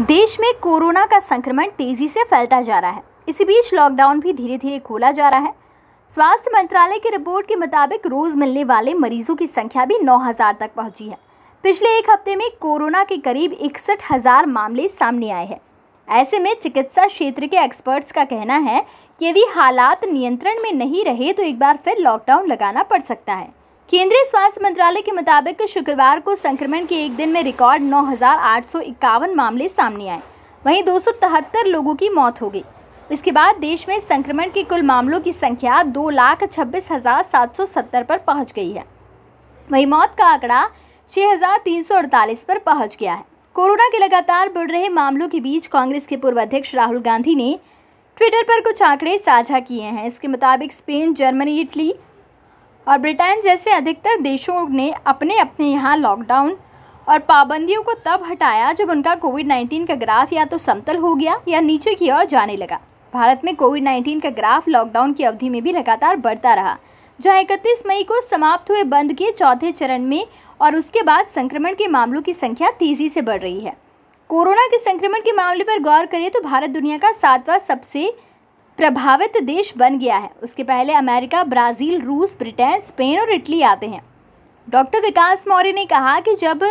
देश में कोरोना का संक्रमण तेजी से फैलता जा रहा है इसी बीच लॉकडाउन भी धीरे धीरे खोला जा रहा है स्वास्थ्य मंत्रालय की रिपोर्ट के मुताबिक रोज मिलने वाले मरीजों की संख्या भी 9000 तक पहुंची है पिछले एक हफ्ते में कोरोना के करीब इकसठ हजार मामले सामने आए हैं ऐसे में चिकित्सा क्षेत्र के एक्सपर्ट्स का कहना है कि यदि हालात नियंत्रण में नहीं रहे तो एक बार फिर लॉकडाउन लगाना पड़ सकता है केंद्रीय स्वास्थ्य मंत्रालय के मुताबिक शुक्रवार को संक्रमण के एक दिन में रिकॉर्ड नौ मामले सामने आए वहीं दो लोगों की मौत हो गई इसके बाद देश में संक्रमण के कुल मामलों की संख्या दो लाख छब्बीस हज़ार सात सौ सत्तर पर पहुंच गई है वहीं मौत का आंकड़ा छः हज़ार तीन सौ अड़तालीस पर पहुंच गया है कोरोना के लगातार बढ़ रहे मामलों के बीच कांग्रेस के पूर्व अध्यक्ष राहुल गांधी ने ट्विटर पर कुछ आंकड़े साझा किए हैं इसके मुताबिक स्पेन जर्मनी इटली और ब्रिटेन जैसे अधिकतर देशों ने अपने अपने यहाँ लॉकडाउन और पाबंदियों को तब हटाया जब उनका कोविड 19 का ग्राफ या तो समतल हो गया या नीचे की ओर जाने लगा भारत में कोविड 19 का ग्राफ लॉकडाउन की अवधि में भी लगातार बढ़ता रहा जहाँ इकतीस मई को समाप्त हुए बंद के चौथे चरण में और उसके बाद संक्रमण के मामलों की संख्या तेज़ी से बढ़ रही है कोरोना के संक्रमण के मामले पर गौर करें तो भारत दुनिया का सातवां सबसे प्रभावित देश बन गया है उसके पहले अमेरिका ब्राज़ील रूस ब्रिटेन स्पेन और इटली आते हैं डॉक्टर विकास मौर्य ने कहा कि जब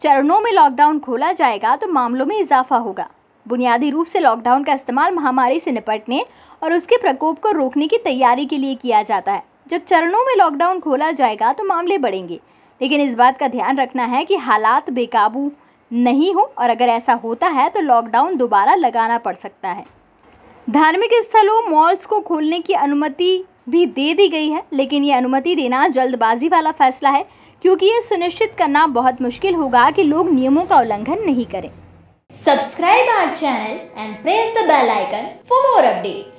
चरणों में लॉकडाउन खोला जाएगा तो मामलों में इजाफा होगा बुनियादी रूप से लॉकडाउन का इस्तेमाल महामारी से निपटने और उसके प्रकोप को रोकने की तैयारी के लिए किया जाता है जब चरणों में लॉकडाउन खोला जाएगा तो मामले बढ़ेंगे लेकिन इस बात का ध्यान रखना है कि हालात बेकाबू नहीं हो और अगर ऐसा होता है तो लॉकडाउन दोबारा लगाना पड़ सकता है धार्मिक स्थलों मॉल्स को खोलने की अनुमति भी दे दी गई है लेकिन ये अनुमति देना जल्दबाजी वाला फैसला है क्योंकि ये सुनिश्चित करना बहुत मुश्किल होगा कि लोग नियमों का उल्लंघन नहीं करें subscribe our channel and press the bell icon for more updates